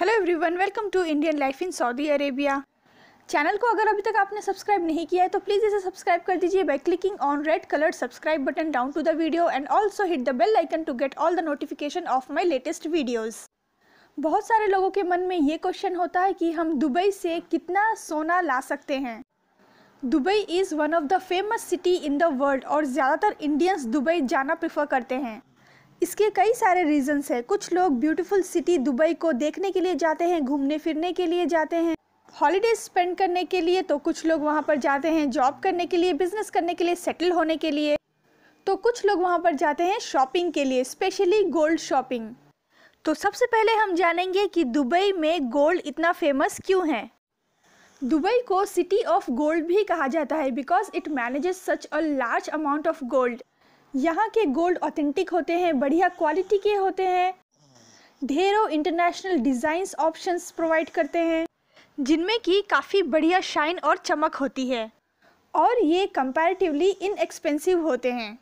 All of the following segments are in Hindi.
Hello everyone welcome to Indian life in Saudi Arabia channel को अगर अभी तक आपने सब्सक्राइब नहीं किया है तो प्लीज़ इसे सब्सक्राइब कर दीजिए by clicking on red colour subscribe button down to the video and also hit the bell icon to get all the notification of my latest videos बहुत सारे लोगों के मन में ये क्वेश्चन होता है कि हम दुबई से कितना सोना ला सकते हैं Dubai is one of the famous city in the world और ज़्यादातर इंडियंस दुबई जाना प्रेफर करते हैं इसके कई सारे रीजंस हैं कुछ लोग ब्यूटीफुल सिटी दुबई को देखने के लिए जाते हैं घूमने फिरने के लिए जाते हैं हॉलीडेज स्पेंड करने के लिए तो कुछ लोग वहाँ पर जाते हैं जॉब करने के लिए बिजनेस करने के लिए सेटल होने के लिए तो कुछ लोग वहाँ पर जाते हैं शॉपिंग के लिए स्पेशली गोल्ड शॉपिंग तो सबसे पहले हम जानेंगे कि दुबई में गोल्ड इतना फेमस क्यों है दुबई को सिटी ऑफ गोल्ड भी कहा जाता है because it manages such a large amount of gold यहाँ के गोल्ड ऑथेंटिक होते हैं बढ़िया क्वालिटी के होते हैं ढेरों इंटरनेशनल डिज़ाइंस ऑप्शंस प्रोवाइड करते हैं जिनमें कि काफ़ी बढ़िया शाइन और चमक होती है और ये कंपैरेटिवली इनएक्सपेंसिव होते हैं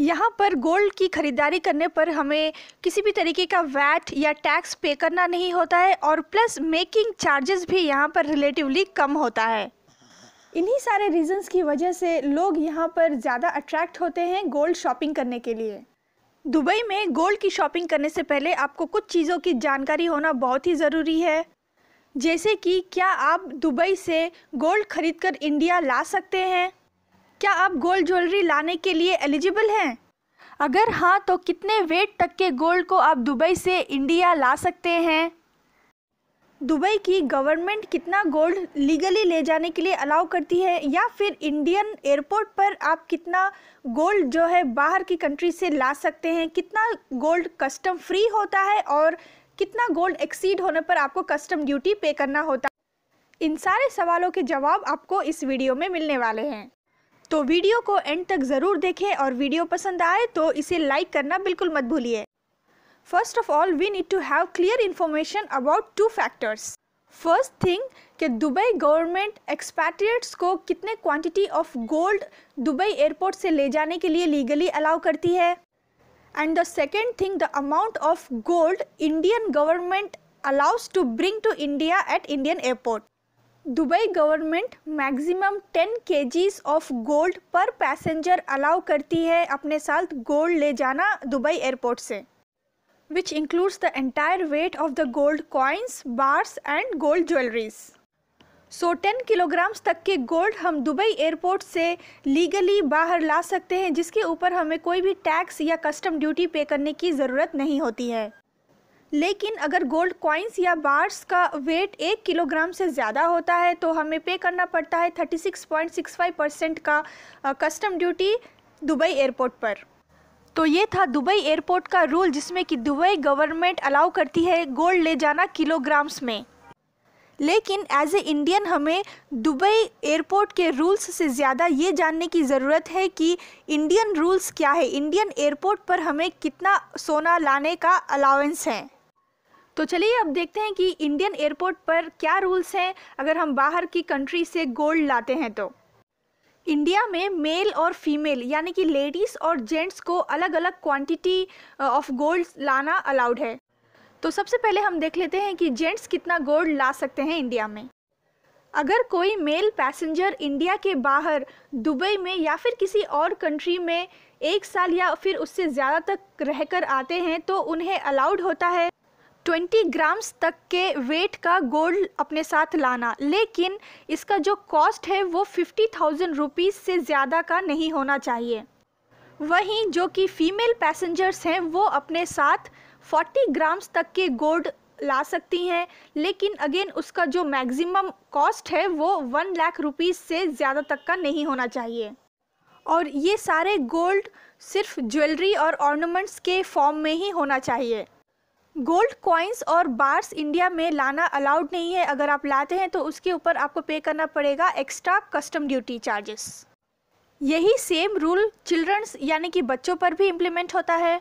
यहाँ पर गोल्ड की ख़रीदारी करने पर हमें किसी भी तरीके का वैट या टैक्स पे करना नहीं होता है और प्लस मेकिंग चार्जेस भी यहाँ पर रिलेटिवली कम होता है इन्हीं सारे रीजंस की वजह से लोग यहाँ पर ज़्यादा अट्रैक्ट होते हैं गोल्ड शॉपिंग करने के लिए दुबई में गोल्ड की शॉपिंग करने से पहले आपको कुछ चीज़ों की जानकारी होना बहुत ही ज़रूरी है जैसे कि क्या आप दुबई से गोल्ड खरीद कर इंडिया ला सकते हैं क्या आप गोल्ड ज्वेलरी लाने के लिए एलिजिबल हैं अगर हाँ तो कितने वेट तक के गोल्ड को आप दुबई से इंडिया ला सकते हैं दुबई की गवर्नमेंट कितना गोल्ड लीगली ले जाने के लिए अलाउ करती है या फिर इंडियन एयरपोर्ट पर आप कितना गोल्ड जो है बाहर की कंट्री से ला सकते हैं कितना गोल्ड कस्टम फ्री होता है और कितना गोल्ड एक्सीड होने पर आपको कस्टम ड्यूटी पे करना होता है इन सारे सवालों के जवाब आपको इस वीडियो में मिलने वाले हैं तो वीडियो को एंड तक ज़रूर देखें और वीडियो पसंद आए तो इसे लाइक करना बिल्कुल मत भूलिए first of all we need to have clear information about two factors first thing कि दुबई गवर्नमेंट एक्सपैट्रिएट्स को कितने quantity of gold Dubai airport से ले जाने के लिए लीगली अलाउ करती है and the second thing the amount of gold Indian government allows to bring to India at Indian airport Dubai government maximum K Gs of gold per passenger allow करती है अपने साथ गोल्ड ले जाना दुबई एयरपोर्ट से which includes the entire weight of the gold coins, bars and gold jewelries. So ten kilograms तक के गोल्ड हम दुबई एयरपोर्ट से लीगली बाहर ला सकते हैं जिसके ऊपर हमें कोई भी टैक्स या कस्टम ड्यूटी पे करने की ज़रूरत नहीं होती है लेकिन अगर गोल्ड कॉइन्स या बार्स का वेट एक किलोग्राम से ज़्यादा होता है तो हमें पे करना पड़ता है 36.65 परसेंट का कस्टम ड्यूटी दुबई एयरपोर्ट पर तो ये था दुबई एयरपोर्ट का रूल जिसमें कि दुबई गवर्नमेंट अलाउ करती है गोल्ड ले जाना किलोग्राम्स में लेकिन एज ए इंडियन हमें दुबई एयरपोर्ट के रूल्स से ज़्यादा ये जानने की ज़रूरत है कि इंडियन रूल्स क्या है इंडियन एयरपोर्ट पर हमें कितना सोना लाने का अलाउंस है तो चलिए अब देखते हैं कि इंडियन एयरपोर्ट पर क्या रूल्स हैं अगर हम बाहर की कंट्री से गोल्ड लाते हैं तो इंडिया में मेल और फीमेल यानी कि लेडीज़ और जेंट्स को अलग अलग क्वांटिटी ऑफ गोल्ड लाना अलाउड है तो सबसे पहले हम देख लेते हैं कि जेंट्स कितना गोल्ड ला सकते हैं इंडिया में अगर कोई मेल पैसेंजर इंडिया के बाहर दुबई में या फिर किसी और कंट्री में एक साल या फिर उससे ज़्यादा तक रहकर आते हैं तो उन्हें अलाउड होता है ट्वेंटी ग्राम्स तक के वेट का गोल्ड अपने साथ लाना लेकिन इसका जो कॉस्ट है वो फिफ्टी थाउजेंड रुपीज़ से ज़्यादा का नहीं होना चाहिए वहीं जो कि फ़ीमेल पैसेंजर्स हैं वो अपने साथ 40 ग्राम्स तक के गोल्ड ला सकती हैं लेकिन अगेन उसका जो मैक्सिमम कॉस्ट है वो वन लाख रुपीज़ से ज़्यादा तक का नहीं होना चाहिए और ये सारे गोल्ड सिर्फ ज्वेलरी और ऑर्नामेंट्स के फॉर्म में ही होना चाहिए गोल्ड कॉइन्स और बार्स इंडिया में लाना अलाउड नहीं है अगर आप लाते हैं तो उसके ऊपर आपको पे करना पड़ेगा एक्स्ट्रा कस्टम ड्यूटी चार्जेस यही सेम रूल चिल्ड्रंस यानी कि बच्चों पर भी इम्प्लीमेंट होता है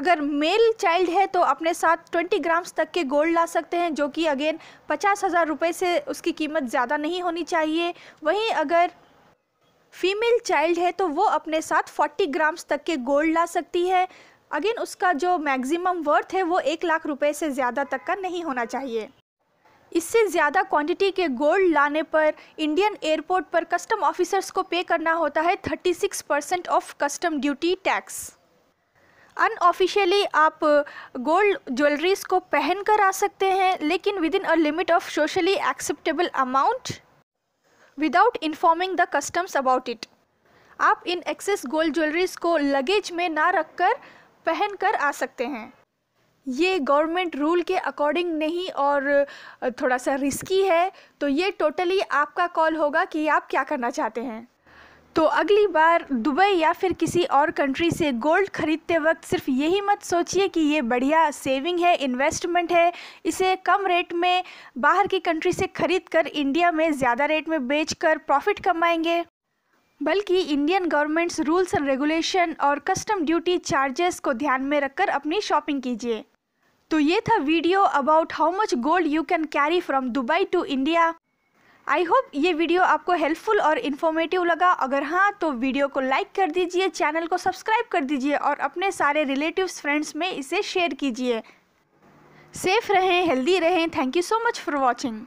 अगर मेल चाइल्ड है तो अपने साथ 20 ग्राम्स तक के गोल्ड ला सकते हैं जो कि अगेन पचास हज़ार रुपये से उसकी कीमत ज़्यादा नहीं होनी चाहिए वहीं अगर फीमेल चाइल्ड है तो वो अपने साथ 40 ग्राम्स तक के गोल्ड ला सकती है अगेन उसका जो मैक्सिमम वर्थ है वो एक लाख रुपए से ज़्यादा तक का नहीं होना चाहिए इससे ज़्यादा क्वांटिटी के गोल्ड लाने पर इंडियन एयरपोर्ट पर कस्टम ऑफिसर्स को पे करना होता है 36 percent of custom duty tax unofficially आप गोल्ड uh, ज्वेलरीज को पहन कर आ सकते हैं लेकिन within a limit of socially acceptable amount without informing the customs about it आप इन एक्सेस गोल्ड ज्वेलरीज को लगेज में ना रखकर पहन कर आ सकते हैं ये गवर्नमेंट रूल के अकॉर्डिंग नहीं और थोड़ा सा रिस्की है तो ये टोटली आपका कॉल होगा कि आप क्या करना चाहते हैं तो अगली बार दुबई या फिर किसी और कंट्री से गोल्ड खरीदते वक्त सिर्फ यही मत सोचिए कि ये बढ़िया सेविंग है इन्वेस्टमेंट है इसे कम रेट में बाहर की कंट्री से खरीद कर इंडिया में ज़्यादा रेट में बेच कर प्रॉफिट कमाएंगे बल्कि Indian governments rules and regulation और कस्टम ड्यूटी चार्जेस को ध्यान में रखकर अपनी शॉपिंग कीजिए तो ये था video about how much gold you can carry from Dubai to India I hope ये वीडियो आपको हेल्पफुल और इन्फॉर्मेटिव लगा अगर हाँ तो वीडियो को लाइक कर दीजिए चैनल को सब्सक्राइब कर दीजिए और अपने सारे रिलेटिव्स फ्रेंड्स में इसे शेयर कीजिए सेफ रहें हेल्दी रहें thank you so much for watching